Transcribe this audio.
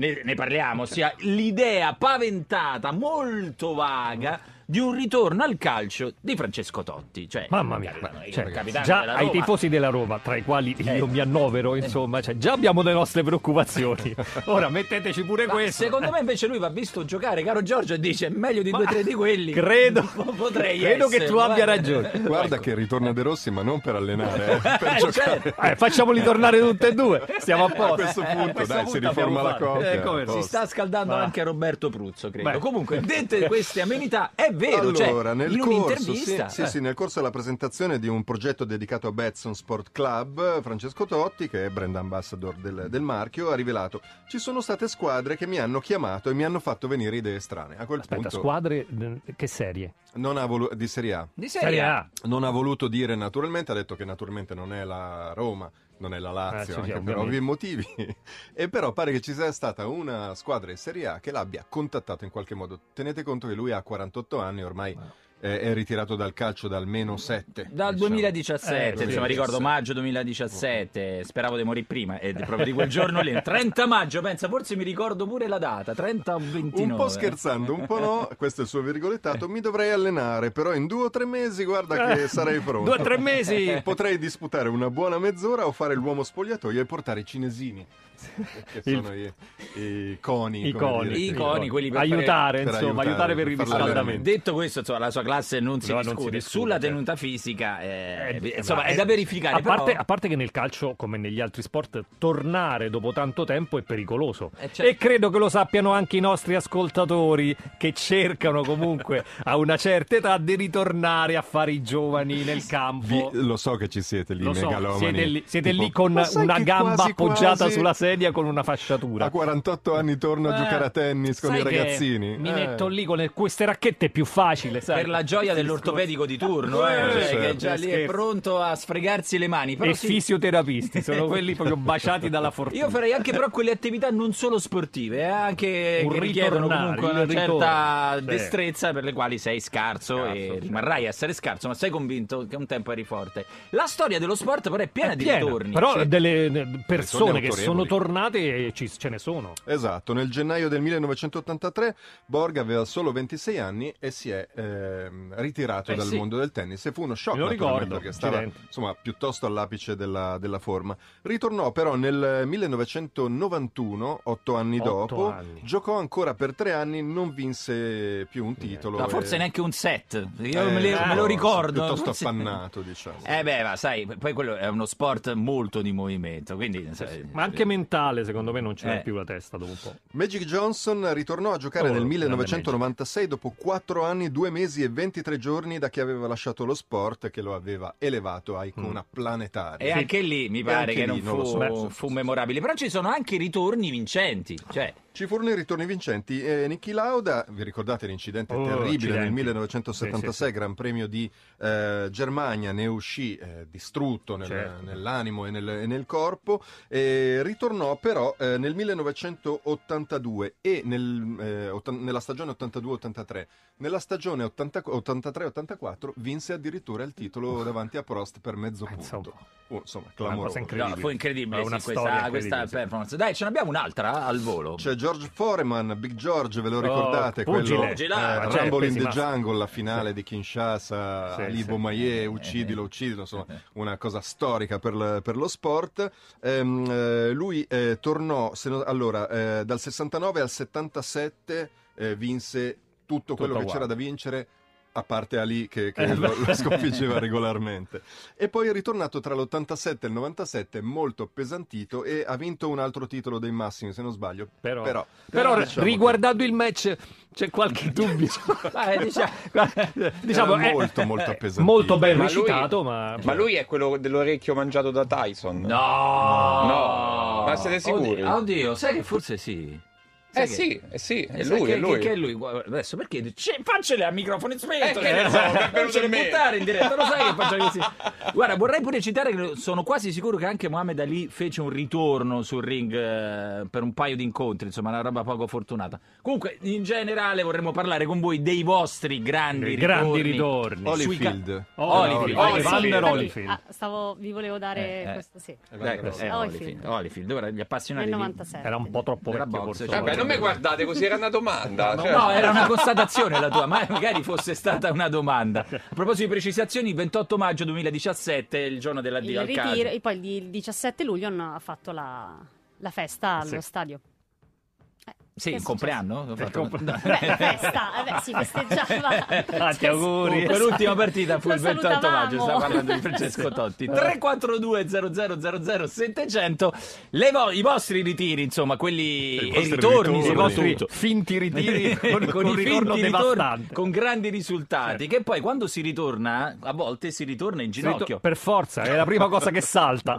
ne, ne parliamo, ossia l'idea paventata, molto vaga di un ritorno al calcio di Francesco Totti. Cioè, Mamma mia, eh, il, cioè, già ai tifosi della Roma, tra i quali eh. io mi annovero, eh. insomma, cioè, già abbiamo le nostre preoccupazioni. Ora metteteci pure Ma questo. Secondo me invece lui va visto giocare, caro Giorgio, e dice meglio di Ma due o tre di quelli. Credo, potrei credo essere, che tu guarda. abbia ragione. Guarda ecco. che ritorna De Rossi, ma non per allenare, eh, per giocare. Certo. Eh, facciamoli tornare tutte e due. Siamo a posto. A questo punto, a questo dai, punto si riforma la coppia. si sta scaldando anche Roberto Pruzzo, credo. Beh. Comunque, dette queste amenità, è vero, cioè, allora, cioè, nel in corso, sì, sì, sì, eh. nel corso della presentazione di un progetto dedicato a Betson Sport Club, Francesco Totti, che è brand ambassador del, del marchio, ha rivelato ci sono state squadre che mi hanno chiamato e mi hanno fatto venire idee strane. A quel Aspetta, punto... squadre mm, che serie? Non ha volu- di Serie A. Di serie, serie A. Non ha voluto dire naturalmente, ha detto che naturalmente non è la Roma, non è la eh, Lazio, ah, sì, anche per ovvi motivi. e però pare che ci sia stata una squadra in Serie A che l'abbia contattato in qualche modo. Tenete conto che lui ha 48 anni ormai. Wow eh, è ritirato dal calcio da almeno 7 dal diciamo. 2017 eh, insomma ricordo maggio 2017 speravo di morire prima è proprio di quel giorno lì 30 maggio pensa forse mi ricordo pure la data 30 o 29 un po' scherzando un po' no questo è il suo virgolettato mi dovrei allenare però in due o tre mesi guarda che eh, sarei pronto due o tre mesi potrei disputare una buona mezz'ora o fare l'uomo spogliatoio e portare i cinesini che sono il... i, i, coni i coni, dire, i coni quelli per aiutare fare... insomma per aiutare, aiutare per il riscaldamento detto questo insomma, la sua classe non si, no, discute. Non si discute. Sulla certo. tenuta fisica eh, eh, insomma, è da verificare. A parte, però... a parte, che nel calcio, come negli altri sport, tornare dopo tanto tempo è pericoloso. Eh, certo. E credo che lo sappiano anche i nostri ascoltatori che cercano comunque a una certa età di ritornare a fare i giovani nel campo. Vi, lo so che ci siete lì, So, siete lì, siete tipo, lì con una gamba quasi, appoggiata quasi... sulla sedia con una fasciatura. A 48 anni torno a eh, giocare a tennis con i ragazzini. Mi eh. metto lì con le, queste racchette è più facile, sai? Per la la gioia dell'ortopedico di turno, eh. eh, cioè, che già lì è pronto a sfregarsi le mani. Però e sì. fisioterapisti, sono quelli proprio baciati dalla fortuna. Io farei anche però quelle attività non solo sportive, eh, anche un che richiedono comunque una certa ritorno. destrezza per le quali sei scarso, scarso e rimarrai a essere scarso, ma sei convinto che un tempo eri forte. La storia dello sport però è piena, è piena di ritorni. Però cioè, delle persone che sono tornate ci, ce ne sono. Esatto, nel gennaio del 1983 Borg aveva solo 26 anni e si è eh, Ehm, ritirato eh, dal sì. mondo del tennis e fu uno shock ricordo, che stava insomma, piuttosto all'apice della, della, forma. Ritornò però nel 1991, otto anni otto dopo, anni. giocò ancora per tre anni, non vinse più un titolo. Eh. Ma forse neanche un set, io eh, me, le, me, lo ricordo. Piuttosto forse... appannato diciamo. Eh beh ma sai, poi quello è uno sport molto di movimento, quindi... Sai... Ma anche mentale secondo me non ce l'ha eh. più la testa dopo un po'. Magic Johnson ritornò a giocare oh, nel 1996 dopo quattro anni, due mesi e 20 23 giorni da che aveva lasciato lo sport che lo aveva elevato a icona mm. planetaria. E anche lì mi pare che lì, non, fu, non so, beh, fu, fu, memorabile, però ci sono anche i ritorni vincenti. Cioè... Ci furono i ritorni vincenti. Eh, Niki Lauda, vi ricordate l'incidente oh, terribile incidenti. nel 1976, sì, sì, Gran Premio di eh, Germania, ne uscì eh, distrutto nel, certo. nell'animo e nel, e nel corpo, e ritornò però eh, nel 1982 e nel, eh, otta- nella stagione 82-83. Nella stagione 84 83-84 vinse addirittura il titolo davanti a Prost per mezzo ah, punto. Oh, insomma, clamoroso. Incredibile. No, fu incredibile, una sì, questa, incredibile, questa, performance. Dai, ce n'abbiamo un'altra al volo. C'è George Foreman, Big George, ve lo oh, ricordate? Oh, quello, eh, certo, Rumble in the Jungle, la finale sì. di Kinshasa, sì, Libo sì. Maie, eh, eh, uccidilo, eh. uccidilo, insomma, una cosa storica per, la, per lo sport. Ehm, lui eh, tornò, no, allora, eh, dal 69 al 77 vinse tutto quello Tutta che wow. c'era da vincere a parte Ali che, che eh, lo, lo sconfiggeva regolarmente. E poi è ritornato tra l'87 e il 97 molto appesantito e ha vinto un altro titolo dei massimi, se non sbaglio. Però, però, però diciamo riguardando che... il match c'è qualche dubbio. Cioè, eh, eh, diciamo, diciamo eh, è molto, molto appesantito. Molto ben ma lui, ma... ma... Cioè. lui è quello dell'orecchio mangiato da Tyson. No! No! no. Ma siete sicuri? Oddio, oddio, sai che forse sì eh sì, eh sì, è eh, lui, che, è lui. Che, che è lui. Adesso perché? C'è, faccele a microfoni spento, eh, che cioè, eh, ne so, eh, non buttare in diretta, lo sai che faccio così. Guarda, vorrei pure citare che sono quasi sicuro che anche Mohamed Ali fece un ritorno sul ring eh, per un paio di incontri, insomma, una roba poco fortunata. Comunque, in generale vorremmo parlare con voi dei vostri grandi ritorni. grandi ritorni. Holyfield. Ca- Holyfield. Holyfield. Ah, stavo, vi volevo dare eh, questo, sì. Holyfield. Holyfield, ora gli appassionati Era un po' troppo vecchio forse. Vabbè, cioè, non mi guardate così, era una domanda. No, cioè... no, era una constatazione la tua, ma magari fosse stata una domanda. A proposito di precisazioni, 28 maggio 2017 il giorno dell'addio il al ritiro, E poi il 17 luglio hanno fatto la, la festa ah, allo sì. stadio. Sì, il compleanno? Fatto... Compl- no. Beh, festa, eh beh, si festeggiava. Tanti auguri. l'ultima partita fu il 28 maggio, stiamo parlando di Francesco Totti. 342 000 700 vo- i vostri ritiri, insomma, quelli e i ritorni, i vostri finti ritiri con, con, con i finti ritorni, con grandi risultati, certo. che poi quando si ritorna, a volte si ritorna in ginocchio. Per forza, è la prima cosa che salta.